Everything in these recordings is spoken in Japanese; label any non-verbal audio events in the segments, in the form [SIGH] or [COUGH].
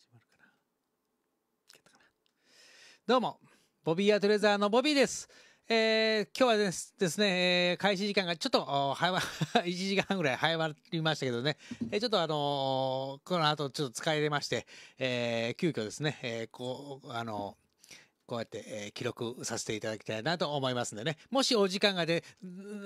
始まるかな。どうも、ボビーアトレザーのボビーです。えー、今日はですですね、えー、開始時間がちょっと、早ま、1 [LAUGHS] 時間ぐらい早まりましたけどね、えー、ちょっとあのー、この後ちょっと疲れまして、えー、急遽ですね、えー、こう、あのーこうやって、えー、記録させていただきたいなと思いますんでね。もしお時間がで、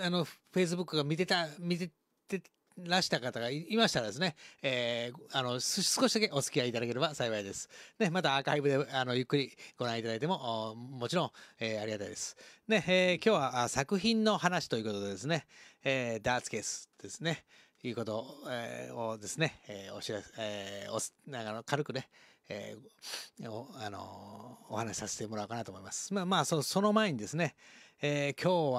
あの、Facebook が見てた、見てて、らした方がいましたらですね、えー、あの少しだけお付き合いいただければ幸いです。ね、またアーカイブであのゆっくりご覧いただいてももちろん、えー、ありがたいです。ね、えー、今日は作品の話ということでですね、えー、ダーツケースですね、いうことを,、えー、をですね、えお知らえお軽くね、えーおあのお話しさせてもらおうかなと思います。まあまあそ、その前にですね、えー、今日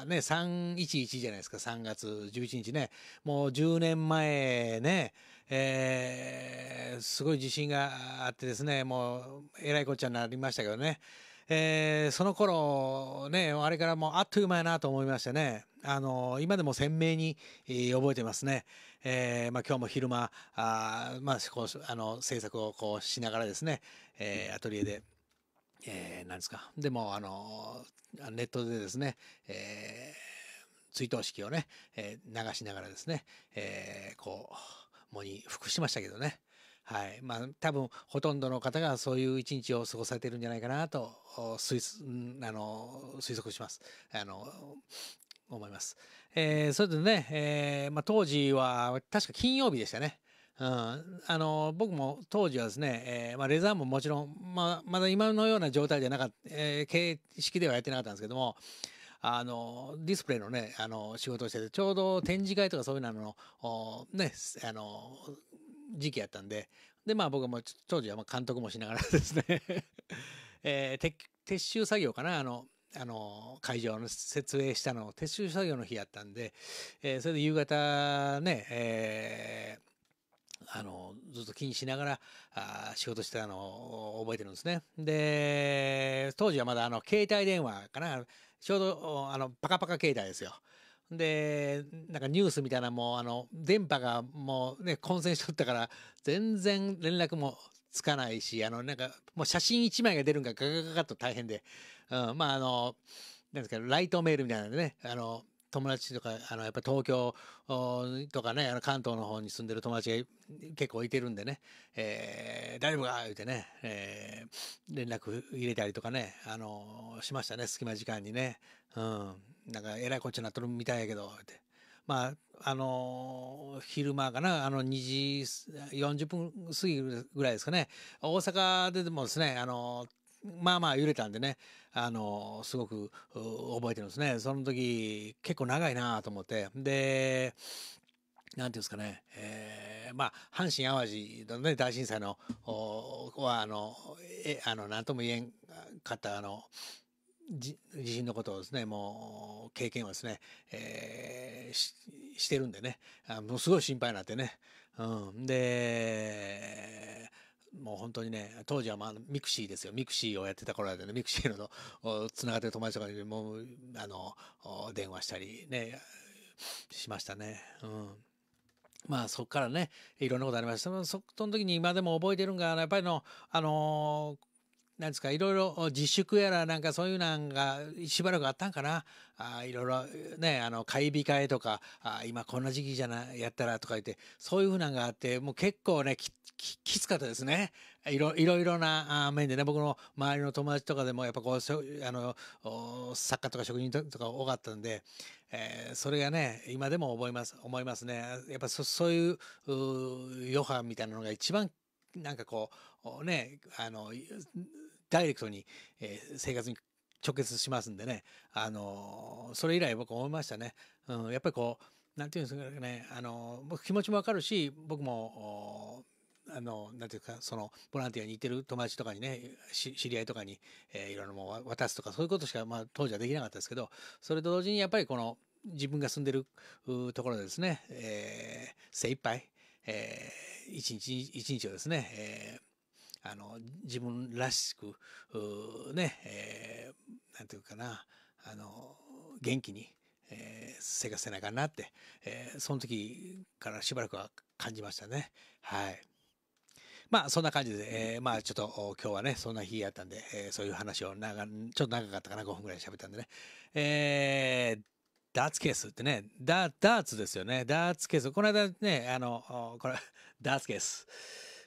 は、ね、311じゃないですか、3月11日ね。もう10年前ね、えー、すごい地震があってですね、もう、えらいこっちゃになりましたけどね。えー、その頃、ね、あれからもうあっという間やなと思いましてね、あの今でも鮮明に、覚えてますね。えー、まあ、今日も昼間、あまあ、こう、あの、制作をこうしながらですね、えアトリエで。えー、ですかでもあのネットでですね、えー、追悼式をね、えー、流しながらですね、えー、こう喪に服しましたけどねはいまあ多分ほとんどの方がそういう一日を過ごされてるんじゃないかなと推あの推測します。あの思います。えー、それでね、えーまあ、当時は確か金曜日でしたね。うん、あの僕も当時はですね、えー、まあ、レザーももちろん、まあ、まだ今のような状態じゃなかった、えー、形式ではやってなかったんですけどもあのディスプレイのねあの仕事をしててちょうど展示会とかそういうののねあの時期やったんででまあ僕も当時はま監督もしながらですね [LAUGHS] えー、撤収作業かなあのあの会場の設営したの撤収作業の日やったんで、えー、それで夕方ね、えーあのずっと気にしながらあ仕事してたのを覚えてるんですね。で当時はまだあの携帯電話かなちょうどあのパカパカ携帯ですよ。でなんかニュースみたいなもうあの電波がもうね混戦しとったから全然連絡もつかないしあのなんかもう写真1枚が出るんがガガガガッと大変で、うん、まああのなんですかライトメールみたいなんでねあの友達とかあのやっぱ東京とかねあの関東の方に住んでる友達が結構いてるんでね「えー、大丈夫か?」言うてね、えー、連絡入れたりとかね、あのしましたね隙間時間にね、うん、なんかえらいこっちになっとるみたいやけどって。まああの昼間かなあの2時40分過ぎぐらいですかね大阪ででもですね、あのまあまあ揺れたんでねあのすごく覚えてるんですねその時結構長いなと思ってでなんていうんですかね、えー、まあ阪神・淡路のね大震災のはあのえあの何とも言えんかったあの地震のことをですねもう経験はですね、えー、ししてるんでねあもうすごい心配になってね、うん、でもう本当にね、当時はまあミクシーですよ。ミクシーをやってた頃だね、ミクシーのつながってる友達とかにもう、あの、電話したりね、しましたね。うん。まあそこからね、いろんなことありました。その時に今でも覚えてるんが、やっぱりの、あのー、なんですか、いろいろ自粛やらなんかそういうなんがしばらくあったんかな。あいろいろね、あの、買い控えとか、あ今こんな時期じゃな、やったらとか言って、そういうふうなんがあって、もう結構ね、き、ききつかったですね。いろ、いろいろな面でね、僕の周りの友達とかでもやっぱこう、あの、作家とか職人とか多かったんで、えー、それがね、今でも思います、思いますね。やっぱそそういう余波みたいなのが一番なんかこう、ね、あの、ダイレクトに、えー、生活に直結しますんでね、あのー、それ以来僕思いましたね。うん、やっぱりこう、なんていうんですかね、あのー、僕気持ちもわかるし、僕も、あの、なんていうか、その、ボランティアに行ってる友達とかにね、知り合いとかに、えー、いろんなものを渡すとか、そういうことしか、まあ、当時はできなかったですけど、それと同時に、やっぱりこの、自分が住んでるところでですね、えー、精一杯、えー、一日、一日をですね、えー、あの自分らしくね、えー、なんていうかなあの元気に、えー、生活せなあかんなって、えー、その時からしばらくは感じましたね。はいまあそんな感じで、えー、まあちょっと今日はね、そんな日やったんで、えー、そういう話を長、ちょっと長かったかな、5分ぐらい喋ったんでね。えー、ダーツケースってね、ダダーツですよね。ダーツケース。この間ね、あの、これ、ダーツケース。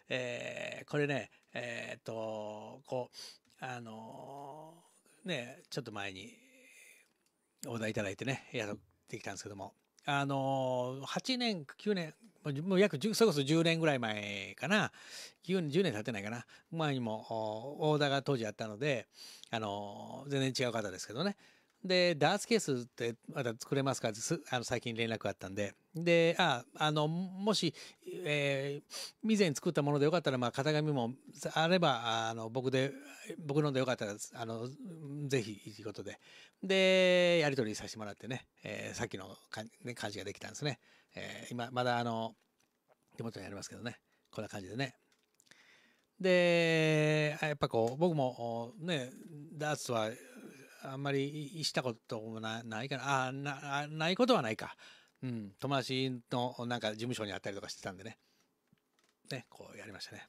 えー、これね、えっ、とこうあのー、ねちょっと前にお題いただいてねやってきたんですけどもあのー、8年9年もう約10それこそ10年ぐらい前かな9年10年経ってないかな前にもオーダーが当時あったのであの全然違う方ですけどねで、ダーツケースってまだ作れますかあの最近連絡があったんで。で、あ、あの、もし、えー、以前作ったものでよかったら、まあ、型紙もあれば、あの、僕で、僕のでよかったら、あの、ぜひ、といことで。で、やり取りさせてもらってね、えー、さっきのじ,、ね、感じができたんですね。えー、今、まだあの、手元にありますけどね。こんな感じでね。で、やっぱこう、僕も、ね、ダーツは、あんまりしたこともないかな。あな、ないことはないか。うん。友達のなんか事務所にあったりとかしてたんでね。ね、こうやりましたね。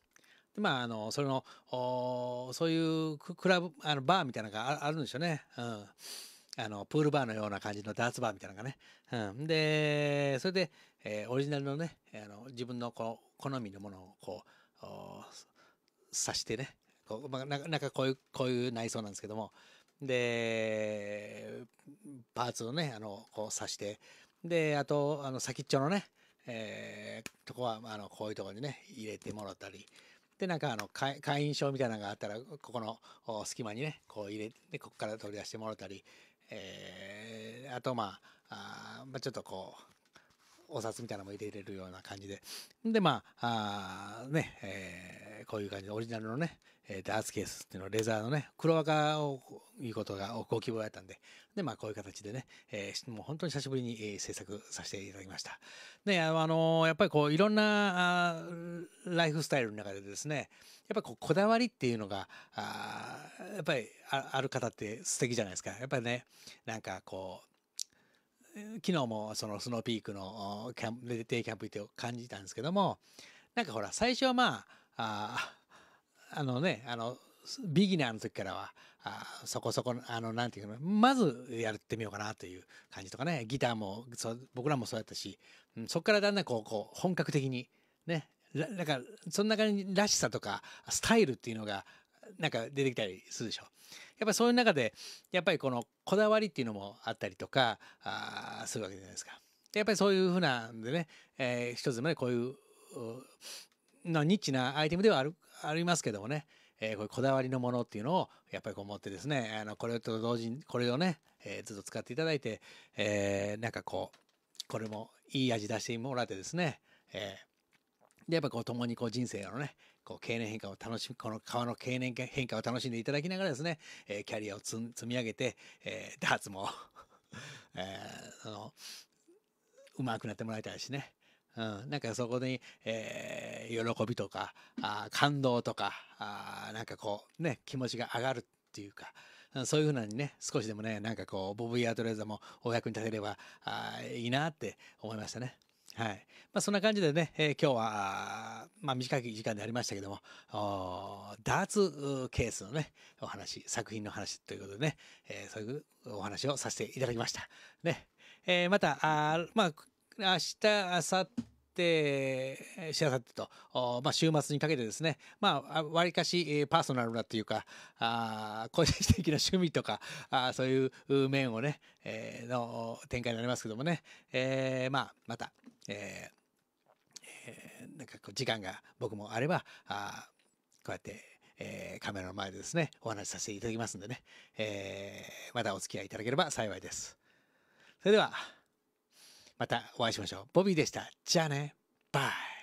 で、まあ、あの、それの、おそういうクラブ、あの、バーみたいなのがあるんですよね。うん。あの、プールバーのような感じのダーツバーみたいなのがね。うん。で、それで、えー、オリジナルのね、あの、自分のこう、好みのものをこう、刺してね。こうなんかこういう、こういう内装なんですけども、でパーツをねあのこう刺してであとあの先っちょのね、えー、とこはあのこういうとこにね入れてもらったりでなんかあの会員証みたいなのがあったらここの隙間にねこう入れてここから取り出してもらったり、えー、あとまああ、まあ、ちょっとこうお札みたいなのも入れれるような感じででまああねえーこういう感じでオリジナルのね、えー、ダーツケースっていうのレザーのね、黒赤をいうことがご希望やったんで、で、まあこういう形でね、えー、もう本当に久しぶりに、えー、制作させていただきました。ねあのー、やっぱりこういろんなあライフスタイルの中でですね、やっぱここだわりっていうのが、あやっぱりある方って素敵じゃないですか。やっぱりね、なんかこう、昨日もそのスノーピークのキャンプ、デイキャンプ行って感じたんですけども、なんかほら、最初はまあ、ああのねあのビギナーの時からはあそこそこあのなんていうのまずやってみようかなという感じとかねギターもそ僕らもそうやったし、うん、そこからだんだんこうこう本格的にねなんかその中にらしさとかスタイルっていうのがなんか出てきたりするでしょ。やっぱりそういう中でやっぱりこのこだわりっていうのもあったりとかあするわけじゃないですか。やっぱりそういうふうなんでね、えー、一つまでこういうのニッチなアイテムではあるありますけどもね、えー、これこだわりのものっていうのをやっぱりこう持ってですねあのこれと同時にこれをね、えー、ずっと使っていただいて、えー、なんかこうこれもいい味出してもらってですね、えー、でやっぱこう共にこう人生のねこう経年変化を楽しむこの川の経年変化を楽しんでいただきながらですね、えー、キャリアを積み上げて、えー、ダーツも [LAUGHS] えー、あのうまくなってもらいたいしね、うん、なんかそこに、えー、喜びとかあ感動とかあなんかこうね気持ちが上がるっていうかそういうふうなにね少しでもねなんかこうボブ・イアートレーザーもお役に立てればあいいなって思いましたね。はい。まあ、そんな感じでね、えー、今日は、まあ、短い時間でありましたけども、ダーツケースのね、お話、作品の話ということでね、えー、そういうお話をさせていただきました。ね。えー、また、あまあ、明日明後日て、しあさってと、まあ、週末にかけてですね、まあ、わりかし、えパーソナルなというか、あ個人的な趣味とか、あそういう面をね、えー、の展開になりますけどもね、えー、まあ、また、えーえー、なんかこう、時間が僕もあれば、あこうやって、えカメラの前でですね、お話しさせていただきますんでね、えまたお付き合いいただければ幸いです。それでは、またお会いしましょう。ボビーでした。じゃあね。バイ。